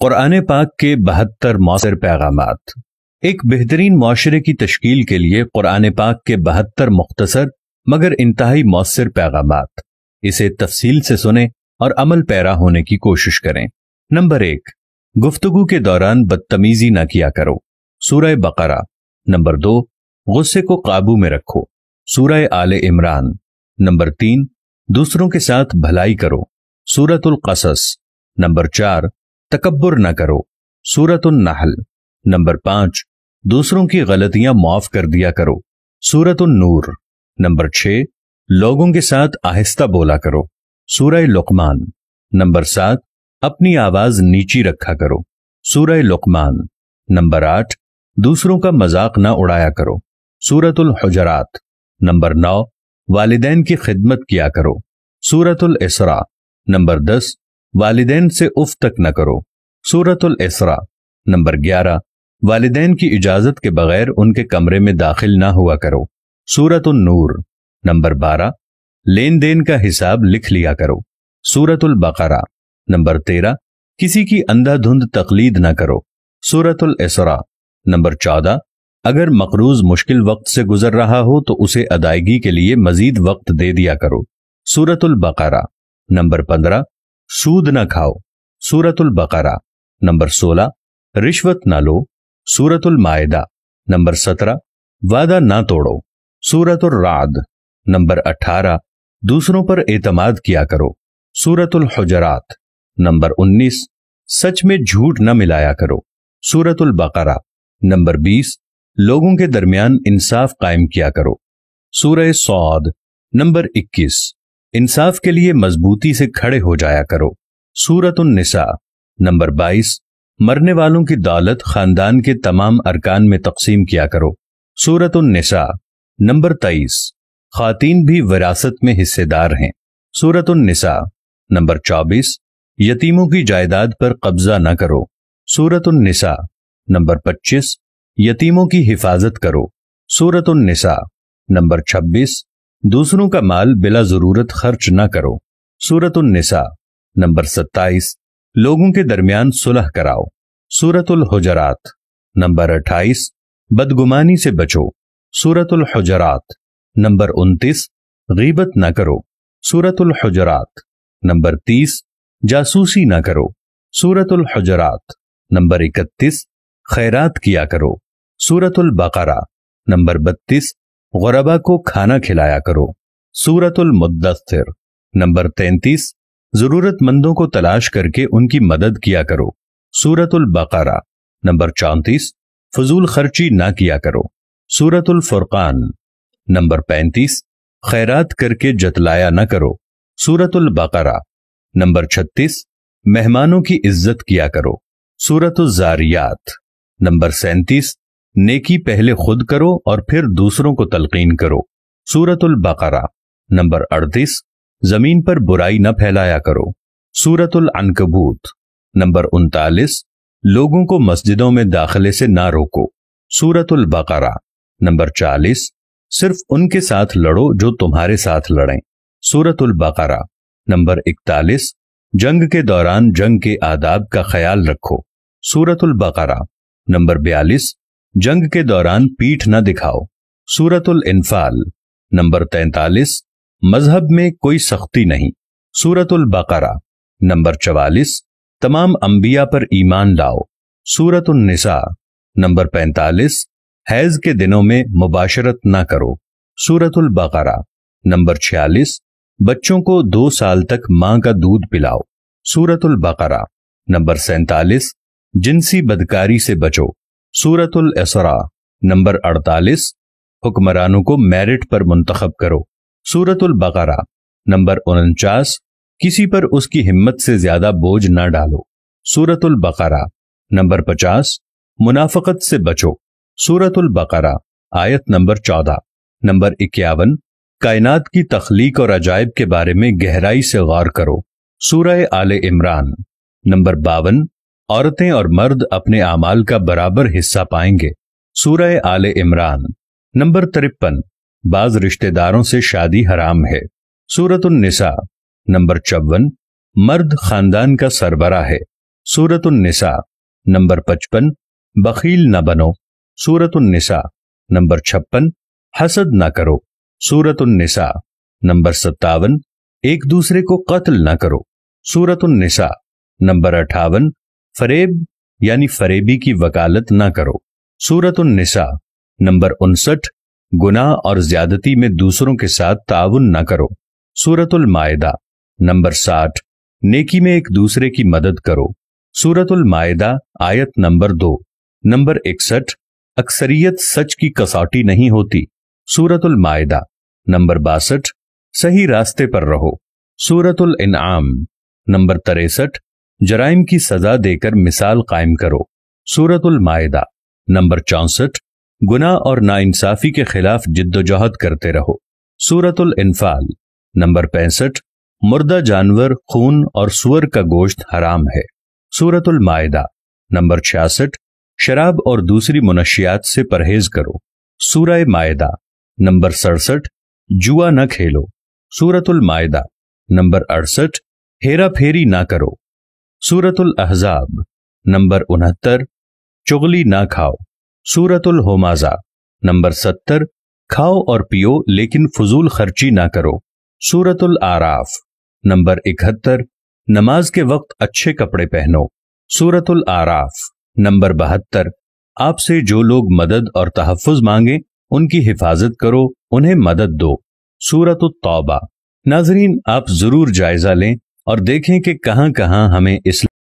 कुरान पाक के बहत्तर मौसर पैगाम एक बेहतरीन माशरे की तश्ल के लिए कुरान पाक के बहत्तर मुख्तसर मगर इंतहाई मौसर पैगाम इसे तफसील से सुने और अमल पैरा होने की कोशिश करें नंबर एक गुफ्तगु के दौरान बदतमीजी ना किया करो सूरह बकरा नंबर दो गुस्से को काबू में रखो सूरह आल इमरान नंबर तीन दूसरों के साथ भलाई करो सूरतुल कसस नंबर चार तकबर न करो सूरत नहल नंबर पांच दूसरों की गलतियां माफ कर दिया करो सूरत नूर नंबर छह लोगों के साथ आहिस्ता बोला करो सूरह लुकमान नंबर सात अपनी आवाज नीची रखा करो सूरह लुकमान नंबर आठ दूसरों का मजाक ना उड़ाया करो सूरतुल नंबर नौ वालदेन की खिदमत किया करो सूरतुल इसरा नंबर दस वालदेन से उफ तक न करो सूरतुल इसरा नंबर ग्यारह वालदेन की इजाजत के बगैर उनके कमरे में दाखिल ना हुआ करो सूरत नूर नंबर बारह लेन देन का हिसाब लिख लिया करो सूरतुल बकरा नंबर तेरह किसी की अंधाधुंध तकलीद ना करो सूरतुल इसरा नंबर चौदह अगर मकरूज मुश्किल वक्त से गुजर रहा हो तो उसे अदायगी के लिए मजीद वक्त दे दिया करो सूरतुल बकरा नंबर पंद्रह सूद न खाओ सूरतुल बकरा नंबर सोलह रिश्वत ना लो सूरतुल मायदा नंबर सत्रह वादा ना तोड़ो सूरतुल राद नंबर अठारह दूसरों पर एतमाद किया करो सूरतुल हजरात नंबर उन्नीस सच में झूठ न मिलाया करो सूरतुल बकरा नंबर बीस लोगों के दरमियान इंसाफ कायम किया करो सूरह सौद नंबर इक्कीस इंसाफ के लिए मजबूती से खड़े हो जाया करो सूरत निसा नंबर 22 मरने वालों की दौलत खानदान के तमाम अरकान में तकसीम किया करो सूरत निसा नंबर 23 खातन भी विरासत में हिस्सेदार हैं सूरत निसा नंबर 24 यतीमों की जायदाद पर कब्जा न करो सूरत निसा नंबर 25 यतीमों की हिफाजत करो सूरत निसा नंबर छब्बीस दूसरों का माल बिला जरूरत खर्च न करो सूरत उन्निसा नंबर सत्ताईस लोगों के दरमियान सुलह कराओ सूरत हुजरात नंबर अट्ठाईस बदगुमानी से बचो सूरतुल हुजरात नंबर उनतीस गीबत ना करो सूरतुल हुजरात नंबर तीस जासूसी ना करो सूरतुल हुजरात नंबर इकतीस खैरात किया करो सूरतुल बकरा नंबर बत्तीस गरबा को खाना खिलाया करो सूरतुल मुद्दस्थिर नंबर तैंतीस जरूरतमंदों को तलाश करके उनकी मदद किया करो सूरतुल बकारा नंबर चौंतीस फजूल खर्ची ना किया करो सूरतुल फुरकान नंबर पैंतीस खैरात करके जतलाया ना करो सूरतुल बकारा नंबर छत्तीस मेहमानों की इज्जत किया करो सूरत जारियात नंबर सैंतीस नेकी पहले खुद करो और फिर दूसरों को तलकीन करो सूरतुल बकरा नंबर अड़तीस जमीन पर बुराई न फैलाया करो सूरतुल अनकबूत नंबर उनतालीस लोगों को मस्जिदों में दाखिले से ना रोको सूरतुल बकरा नंबर चालीस सिर्फ उनके साथ लड़ो जो तुम्हारे साथ लड़ें सूरतुल बकरा नंबर इकतालीस जंग के दौरान जंग के आदाब का ख्याल रखो सूरतुल बकरा नंबर बयालीस जंग के दौरान पीठ न दिखाओ सूरतुल इन्फाल नंबर तैतालीस मजहब में कोई सख्ती नहीं सूरतुल बकरा नंबर चवालीस तमाम अंबिया पर ईमान लाओ सूरत निसा नंबर पैंतालीस हैज के दिनों में मुबाशरत ना करो सूरतुल बकरा नंबर छियालीस बच्चों को दो साल तक मां का दूध पिलाओ सूरतुल बकरा नंबर सैतालीस जिनसी बदकारी से बचो सूरत अलसरा नंबर 48 हुक्मरानों को मेरिट पर मुंतखब करो सूरत नंबर उनचास किसी पर उसकी हिम्मत से ज्यादा बोझ न डालो सूरत नंबर 50 मुनाफकत से बचो सूरत आयत नंबर 14 नंबर इक्यावन कायनात की तख्लीक और अजायब के बारे में गहराई से गौर करो सूर आल इमरान नंबर बावन औरतें और मर्द अपने अमाल का बराबर हिस्सा पाएंगे सूरह आले इमरान नंबर तिरपन बाज रिश्तेदारों से शादी हराम है सूरत उन्निसा नंबर चौवन मर्द खानदान का सरबरा है सूरत उन्निसा नंबर पचपन बकील न बनो सूरत उन्निसा नंबर छप्पन हसद न करो सूरत उन्निसा नंबर सत्तावन एक दूसरे को कत्ल न करो सूरत उन्निसा नंबर अठावन फरेब यानी फरेबी की वकालत ना करो सूरत निसा नंबर उनसठ गुनाह और ज्यादती में दूसरों के साथ ताउन ना करो सूरतुल मायदा नंबर साठ नेकी में एक दूसरे की मदद करो सूरतुल मायदा आयत नंबर दो नंबर इकसठ अक्सरियत सच की कसौटी नहीं होती सूरतुल मायदा नंबर बासठ सही रास्ते पर रहो सूरतुल इनाम नंबर तिरसठ जराइम की सजा देकर मिसाल कायम करो सूरतुल नंबर चौंसठ गुना और नाइंसाफी के खिलाफ जिद्दोजहद करते रहो सूरतुल इन्फाल नंबर पैंसठ मुर्दा जानवर खून और सुअर का गोश्त हराम है सूरतुल नंबर छियासठ शराब और दूसरी मुनशियात से परहेज करो सूर मायदा नंबर सड़सठ जुआ न खेलो सूरतुल नंबर अड़सठ हेरा फेरी ना करो सूरतुल अहजाब नंबर उनहत्तर चुगली ना खाओ सूरतुल होमाजा नंबर सत्तर खाओ और पियो लेकिन फजूल खर्ची ना करो सूरतुल आराफ नंबर इकहत्तर नमाज के वक्त अच्छे कपड़े पहनो सूरतुल आराफ नंबर बहत्तर आपसे जो लोग मदद और तहफ़ मांगे उनकी हिफाजत करो उन्हें मदद दो सूरत तौबा नाजरीन आप जरूर जायजा लें और देखें कि कहां कहां हमें इस